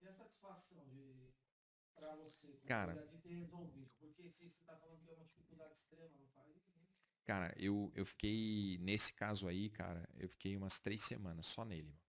E a satisfação de você cara, de ter resolvido? Porque se você tá falando que é uma dificuldade extrema no país. Né? Cara, eu, eu fiquei, nesse caso aí, cara, eu fiquei umas três semanas só nele, mano.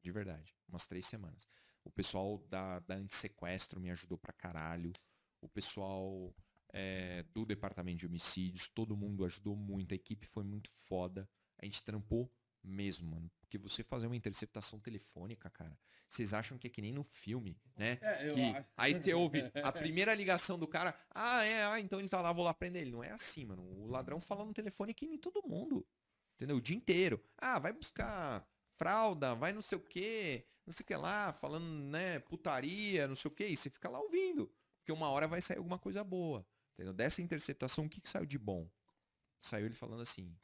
De verdade, umas três semanas. O pessoal da, da antissequestro me ajudou pra caralho. O pessoal é, do departamento de homicídios, todo mundo ajudou muito. A equipe foi muito foda. A gente trampou mesmo, mano. Porque você fazer uma interceptação telefônica, cara, vocês acham que é que nem no filme, né? É, eu que acho. Aí você ouve a primeira ligação do cara, ah, é, ah, então ele tá lá, vou lá prender ele. Não é assim, mano. O ladrão fala no telefone que nem todo mundo. Entendeu? O dia inteiro. Ah, vai buscar fralda, vai não sei o que, não sei o que lá, falando, né, putaria, não sei o que, e você fica lá ouvindo. Porque uma hora vai sair alguma coisa boa. Entendeu? Dessa interceptação, o que, que saiu de bom? Saiu ele falando assim,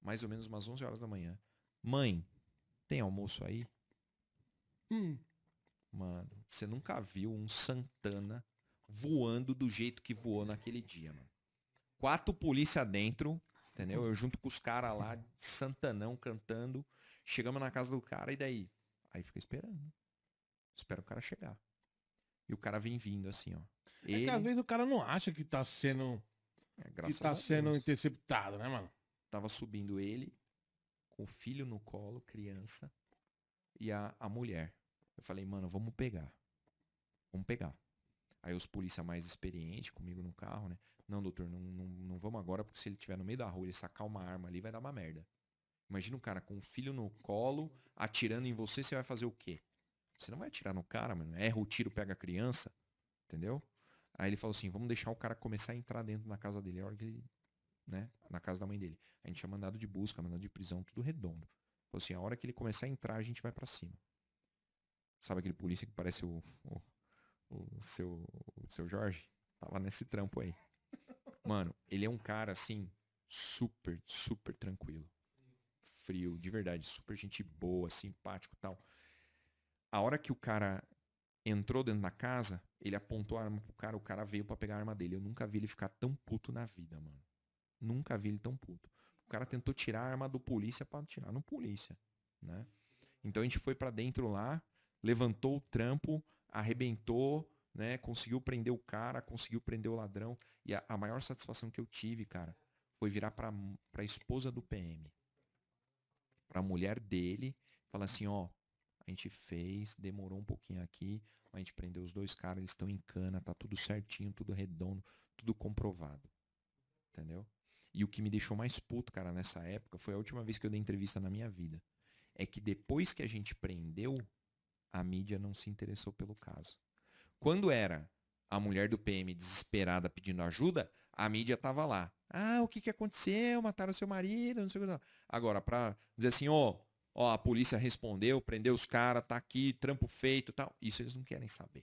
mais ou menos umas 11 horas da manhã. Mãe, tem almoço aí? Hum. Mano, você nunca viu um Santana voando do jeito que voou naquele dia, mano. Quatro polícia dentro, entendeu? Eu junto com os caras lá, Santanão cantando. Chegamos na casa do cara e daí? Aí fica esperando. Espera o cara chegar. E o cara vem vindo assim, ó. Ele... É que às vezes o cara não acha que tá sendo. É, que tá sendo interceptado, né, mano? Estava subindo ele, com o filho no colo, criança, e a, a mulher. Eu falei, mano, vamos pegar. Vamos pegar. Aí os polícia mais experientes comigo no carro, né? Não, doutor, não, não, não vamos agora, porque se ele tiver no meio da rua, ele sacar uma arma ali, vai dar uma merda. Imagina um cara com um filho no colo, atirando em você, você vai fazer o quê? Você não vai atirar no cara, mano. Erra o tiro, pega a criança. Entendeu? Aí ele falou assim, vamos deixar o cara começar a entrar dentro da casa dele. A hora que ele, né? na casa da mãe dele. A gente tinha mandado de busca, mandado de prisão, tudo redondo. Falou assim, a hora que ele começar a entrar, a gente vai para cima. Sabe aquele polícia que parece o, o, o seu, o seu Jorge? Tava nesse trampo aí. Mano, ele é um cara assim, super, super tranquilo. Frio, de verdade, super gente boa, simpático tal. A hora que o cara entrou dentro da casa, ele apontou a arma pro cara, o cara veio para pegar a arma dele. Eu nunca vi ele ficar tão puto na vida, mano. Nunca vi ele tão puto. O cara tentou tirar a arma do polícia para tirar no polícia, né? Então a gente foi para dentro lá, levantou o trampo, arrebentou, né? Conseguiu prender o cara, conseguiu prender o ladrão. E a, a maior satisfação que eu tive, cara, foi virar pra, pra esposa do PM. Pra mulher dele, falar assim, ó, a gente fez, demorou um pouquinho aqui, a gente prendeu os dois caras, eles estão em cana, tá tudo certinho, tudo redondo, tudo comprovado. Entendeu? E o que me deixou mais puto, cara, nessa época, foi a última vez que eu dei entrevista na minha vida. É que depois que a gente prendeu, a mídia não se interessou pelo caso. Quando era a mulher do PM desesperada pedindo ajuda, a mídia tava lá. Ah, o que que aconteceu? Mataram seu marido, não sei o que. Agora, pra dizer assim, ó, oh, ó, oh, a polícia respondeu, prendeu os caras, tá aqui, trampo feito tal. Isso eles não querem saber.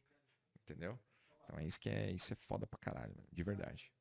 Entendeu? Então é isso que é, isso é foda pra caralho, de verdade.